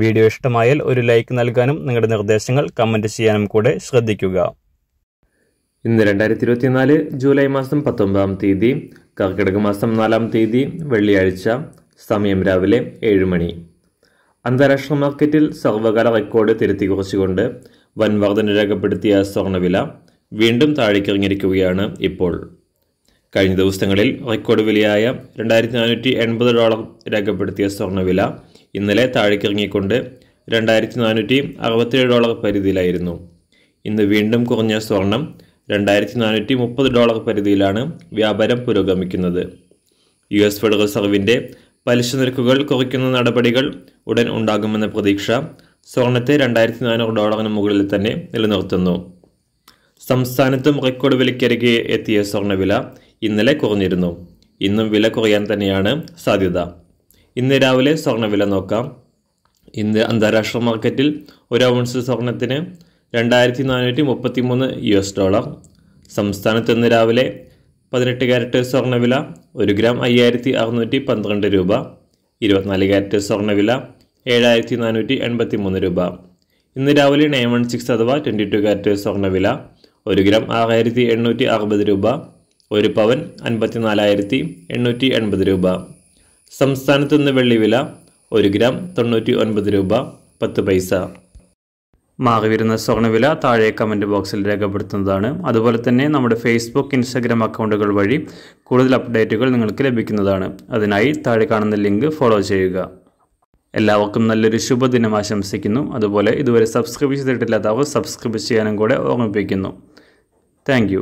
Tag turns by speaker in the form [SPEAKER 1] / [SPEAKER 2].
[SPEAKER 1] video ഇഷ്ടമായാൽ ഒരു like നൽകാനും നിങ്ങളുടെ നിർദ്ദേശങ്ങൾ കമൻറ്റ് ചെയ്യാനും കൂടെ ശ്രദ്ധിക്കുക ഇന്ന് രണ്ടായിരത്തി ഇരുപത്തിനാല് ജൂലൈ മാസം പത്തൊമ്പതാം തീയതി കർക്കിടക മാസം നാലാം തീയതി വെള്ളിയാഴ്ച സമയം രാവിലെ ഏഴ് മണി അന്താരാഷ്ട്ര മാർക്കറ്റിൽ സർവകാല റെക്കോർഡ് തിരുത്തി കുറച്ചുകൊണ്ട് വൻ വർധന രേഖപ്പെടുത്തിയ സ്വർണ്ണവില വീണ്ടും താഴേക്കിറങ്ങിയിരിക്കുകയാണ് ഇപ്പോൾ കഴിഞ്ഞ ദിവസങ്ങളിൽ റെക്കോർഡ് വിലയായ രണ്ടായിരത്തി നാനൂറ്റി എൺപത് ഡോളർ രേഖപ്പെടുത്തിയ സ്വർണ്ണവില ഇന്നലെ താഴേക്കിറങ്ങിക്കൊണ്ട് രണ്ടായിരത്തി നാനൂറ്റി അറുപത്തിയേഴ് ഡോളർ പരിധിയിലായിരുന്നു ഇന്ന് വീണ്ടും കുറഞ്ഞ സ്വർണം രണ്ടായിരത്തി നാനൂറ്റി മുപ്പത് ഡോളർ പരിധിയിലാണ് വ്യാപാരം പുരോഗമിക്കുന്നത് യു എസ് ഫെഡറൽ റിസർവിൻ്റെ പലിശ നിരക്കുകൾ കുറയ്ക്കുന്ന നടപടികൾ ഉടൻ ഉണ്ടാകുമെന്ന പ്രതീക്ഷ സ്വർണത്തെ രണ്ടായിരത്തി നാനൂറ് ഡോളറിന് മുകളിൽ തന്നെ നിലനിർത്തുന്നു സംസ്ഥാനത്തും റെക്കോർഡ് വിലയ്ക്കരികെ എത്തിയ സ്വർണ്ണവില ഇന്നലെ കുറഞ്ഞിരുന്നു ഇന്നും വില കുറയാൻ തന്നെയാണ് സാധ്യത ഇന്ന് രാവിലെ സ്വർണ്ണവില നോക്കാം ഇന്ന് അന്താരാഷ്ട്ര മാർക്കറ്റിൽ ഒരു ഔൺസ് സ്വർണത്തിന് രണ്ടായിരത്തി നാനൂറ്റി മുപ്പത്തി മൂന്ന് യു എസ് ഡോളർ സംസ്ഥാനത്ത് ഇന്ന് രാവിലെ പതിനെട്ട് ക്യാരറ്റ് സ്വർണ്ണവില ഒരു ഗ്രാം അയ്യായിരത്തി അറുന്നൂറ്റി പന്ത്രണ്ട് രൂപ ഇരുപത്തിനാല് ക്യാരറ്റ് സ്വർണ്ണവില ഏഴായിരത്തി നാനൂറ്റി എൺപത്തി മൂന്ന് രൂപ ഇന്ന് രാവിലെ നയൻ വൺ സിക്സ് അഥവാ ട്വൻറ്റി ടു ക്യാരറ്റ് സ്വർണ്ണവില ഒരു ഗ്രാം ആറായിരത്തി എണ്ണൂറ്റി അറുപത് രൂപ ഒരു പവൻ അൻപത്തിനാലായിരത്തി എണ്ണൂറ്റി എൺപത് രൂപ സംസ്ഥാനത്തു നിന്ന് വെള്ളിവില ഒരു ഗ്രാം തൊണ്ണൂറ്റി ഒൻപത് രൂപ പത്ത് പൈസ മാറി വരുന്ന സ്വർണ്ണവില താഴെ കമൻറ്റ് ബോക്സിൽ രേഖപ്പെടുത്തുന്നതാണ് അതുപോലെ തന്നെ നമ്മുടെ ഫേസ്ബുക്ക് ഇൻസ്റ്റാഗ്രാം അക്കൗണ്ടുകൾ വഴി കൂടുതൽ അപ്ഡേറ്റുകൾ നിങ്ങൾക്ക് ലഭിക്കുന്നതാണ് അതിനായി താഴെ കാണുന്ന ലിങ്ക് ഫോളോ ചെയ്യുക എല്ലാവർക്കും നല്ലൊരു ശുഭദിനം ആശംസിക്കുന്നു അതുപോലെ ഇതുവരെ സബ്സ്ക്രൈബ് ചെയ്തിട്ടില്ലാത്തവർ സബ്സ്ക്രൈബ് ചെയ്യാനും കൂടെ ഓർമ്മിപ്പിക്കുന്നു താങ്ക്